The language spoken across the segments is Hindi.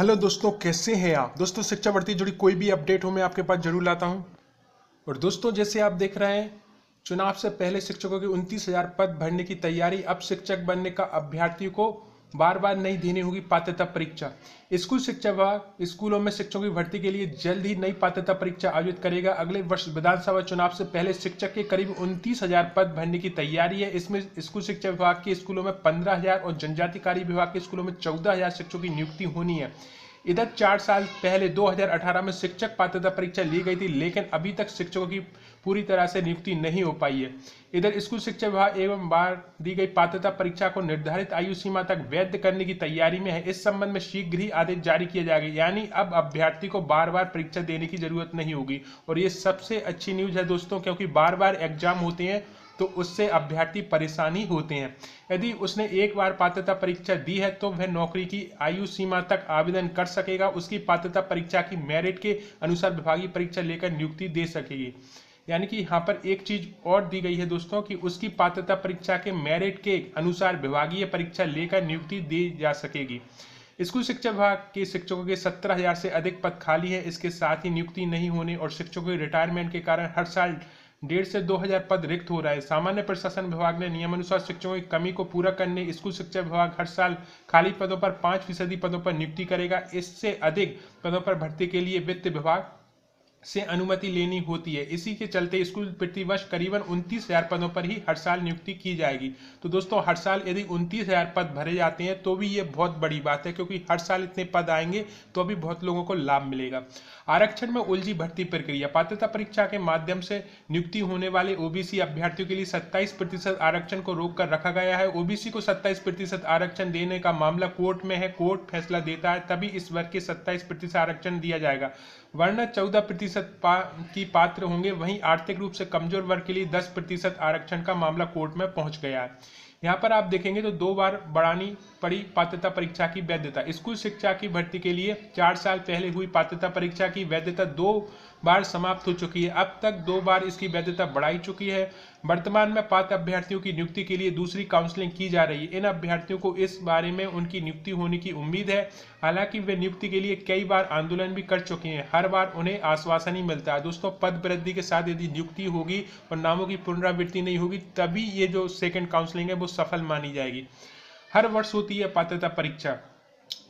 हेलो दोस्तों कैसे हैं आप दोस्तों शिक्षा भर्ती जुड़ी कोई भी अपडेट हो मैं आपके पास जरूर लाता हूं और दोस्तों जैसे आप देख रहे हैं चुनाव से पहले शिक्षकों के उनतीस हजार पद भरने की तैयारी अब शिक्षक बनने का अभ्यर्थियों को बार बार नहीं देनी होगी पात्रता परीक्षा स्कूल शिक्षा विभाग स्कूलों में शिक्षकों की भर्ती के लिए जल्द ही नई पात्रता परीक्षा आयोजित करेगा अगले वर्ष विधानसभा चुनाव से पहले शिक्षक के करीब उनतीस हजार पद भरने की तैयारी है इसमें स्कूल शिक्षा विभाग के स्कूलों में पंद्रह हजार और कार्य विभाग के स्कूलों में चौदह हजार शिक्षकों की नियुक्ति होनी है इधर चार साल पहले 2018 में शिक्षक पात्रता परीक्षा ली गई थी लेकिन अभी तक शिक्षकों की पूरी तरह से नियुक्ति नहीं हो पाई है इधर स्कूल शिक्षा विभाग एवं बार दी गई पात्रता परीक्षा को निर्धारित आयु सीमा तक वैध करने की तैयारी में है इस संबंध में शीघ्र ही आदेश जारी किया जाएगा यानी अब अभ्यर्थी को बार बार परीक्षा देने की जरूरत नहीं होगी और ये सबसे अच्छी न्यूज है दोस्तों क्योंकि बार बार एग्जाम होते हैं तो उससे अभ्यर्थी परेशानी होते हैं यदि उसने एक बार पात्रता परीक्षा दी है तो वह नौकरी की आयु सीमा तक आवेदन कर सकेगा उसकी पात्रता परीक्षा की मेरिट के अनुसार विभागीय परीक्षा लेकर नियुक्ति दे सकेगी यानी कि यहाँ पर एक चीज और दी गई है दोस्तों कि उसकी पात्रता परीक्षा के मेरिट के अनुसार विभागीय परीक्षा लेकर नियुक्ति दी जा सकेगी स्कूल शिक्षा विभाग के शिक्षकों के सत्रह हजार से अधिक पद खाली है इसके साथ ही नियुक्ति नहीं होने और शिक्षकों के रिटायरमेंट के कारण हर साल डेढ़ से दो हजार पद रिक्त हो रहा है सामान्य प्रशासन विभाग ने नियमानुसार शिक्षकों की कमी को पूरा करने स्कूल शिक्षा विभाग हर साल खाली पदों पर पांच फीसदी पदों पर नियुक्ति करेगा इससे अधिक पदों पर भर्ती के लिए वित्त विभाग से अनुमति लेनी होती है इसी के चलते स्कूल प्रतिवर्ष करीबन उनतीस हजार पदों पर ही हर साल नियुक्ति की जाएगी तो दोस्तों हर साल यदि उनतीस हजार पद भरे जाते हैं तो भी ये बहुत बड़ी बात है क्योंकि हर साल इतने पद आएंगे तो अभी बहुत लोगों को लाभ मिलेगा आरक्षण में उलझी भर्ती प्रक्रिया पात्रता परीक्षा के माध्यम से नियुक्ति होने वाले ओबीसी अभ्यर्थियों के लिए सत्ताईस प्रतिशत आरक्षण को रोक कर रखा गया है ओबीसी को सत्ताईस प्रतिशत आरक्षण देने का मामला कोर्ट में है कोर्ट फैसला देता है तभी इस वर्ग के सत्ताईस प्रतिशत आरक्षण दिया जाएगा वर्ण चौदह प्रतिशत पा, की पात्र होंगे वहीं आर्थिक रूप से कमजोर वर्ग के लिए 10 प्रतिशत आरक्षण का मामला कोर्ट में पहुंच गया है यहाँ पर आप देखेंगे तो दो बार बढ़ानी पड़ी पात्रता परीक्षा की वैधता स्कूल शिक्षा की भर्ती के लिए चार साल पहले हुई पात्रता परीक्षा की वैधता दो बार समाप्त हो चुकी है अब तक दो बार इसकी वैधता बढ़ाई चुकी है वर्तमान में पात्र अभ्यर्थियों की नियुक्ति के लिए दूसरी काउंसलिंग की जा रही है इन अभ्यर्थियों को इस बारे में उनकी नियुक्ति होने की उम्मीद है हालांकि वे नियुक्ति के लिए कई बार आंदोलन भी कर चुके हैं हर बार उन्हें आश्वासन ही मिलता है दोस्तों पद वृद्धि के साथ यदि नियुक्ति होगी और नामों की पुनरावृत्ति नहीं होगी तभी ये जो सेकेंड काउंसलिंग है वो सफल मानी जाएगी हर वर्ष होती है पात्रता परीक्षा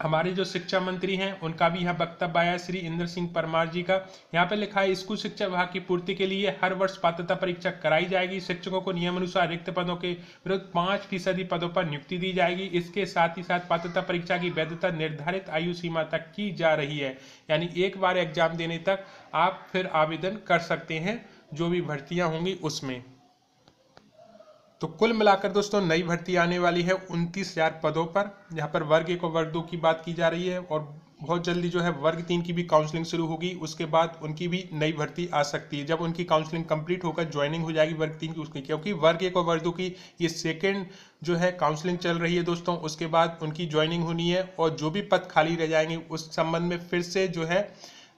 हमारे जो शिक्षा मंत्री हैं उनका भी यहाँ वक्तव्य आया श्री इंद्र सिंह परमार जी का यहाँ पे लिखा है स्कूल शिक्षा विभाग की पूर्ति के लिए हर वर्ष पात्रता परीक्षा कराई जाएगी शिक्षकों को नियम अनुसार रिक्त पदों के विरुद्ध पांच फीसदी पदों पर नियुक्ति दी जाएगी इसके साथ ही साथ पात्रता परीक्षा की वैधता निर्धारित आयु सीमा तक की जा रही है यानी एक बार एग्जाम देने तक आप फिर आवेदन कर सकते हैं जो भी भर्तियां होंगी उसमें तो कुल मिलाकर दोस्तों नई भर्ती आने वाली है उनतीस हजार पदों पर यहाँ पर वर्ग एक और वर्ग दो की बात की जा रही है और बहुत जल्दी जो है वर्ग तीन की भी काउंसलिंग शुरू होगी उसके बाद उनकी भी नई भर्ती आ सकती है जब उनकी काउंसलिंग कंप्लीट होकर ज्वाइनिंग हो जाएगी वर्ग तीन की उसकी क्योंकि वर्ग एक और वर्ग दो की ये सेकेंड जो है काउंसलिंग चल रही है दोस्तों उसके बाद उनकी ज्वाइनिंग होनी है और जो भी पद खाली रह जाएंगे उस संबंध में फिर से जो है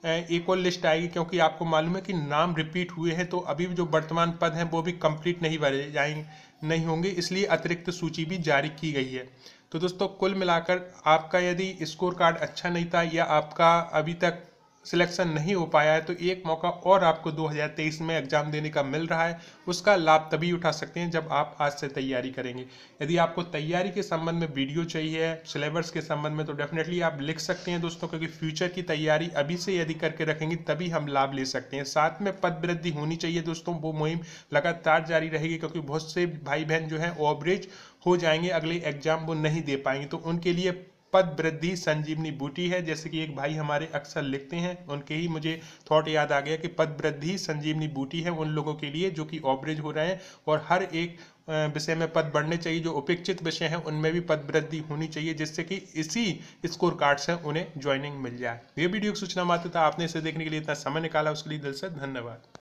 इक्वल लिस्ट आएगी क्योंकि आपको मालूम है कि नाम रिपीट हुए हैं तो अभी जो वर्तमान पद हैं वो भी कंप्लीट नहीं भरे जाएंगे नहीं होंगे इसलिए अतिरिक्त सूची भी जारी की गई है तो दोस्तों कुल मिलाकर आपका यदि स्कोर कार्ड अच्छा नहीं था या आपका अभी तक सिलेक्शन नहीं हो पाया है तो एक मौका और आपको 2023 में एग्जाम देने का मिल रहा है उसका लाभ तभी उठा सकते हैं जब आप आज से तैयारी करेंगे यदि आपको तैयारी के संबंध में वीडियो चाहिए सिलेबस के संबंध में तो डेफिनेटली आप लिख सकते हैं दोस्तों क्योंकि फ्यूचर की तैयारी अभी से यदि करके रखेंगे तभी हम लाभ ले सकते हैं साथ में पद वृद्धि होनी चाहिए दोस्तों वो मुहिम लगातार जारी रहेगी क्योंकि बहुत से भाई बहन जो है ओवरेज हो जाएंगे अगले एग्जाम वो नहीं दे पाएंगे तो उनके लिए पद वृद्धि संजीवनी बूटी है जैसे कि एक भाई हमारे अक्सर लिखते हैं उनके ही मुझे थॉट याद आ गया कि पद वृद्धि संजीवनी बूटी है उन लोगों के लिए जो कि ऑबरेज हो रहे हैं और हर एक विषय में पद बढ़ने चाहिए जो उपेक्षित विषय हैं उनमें भी पद वृद्धि होनी चाहिए जिससे कि इसी स्कोर कार्ड से उन्हें ज्वाइनिंग मिल जाए तो ये वीडियो की सूचना मात्र था आपने इसे देखने के लिए इतना समय निकाला उसके लिए दिल से धन्यवाद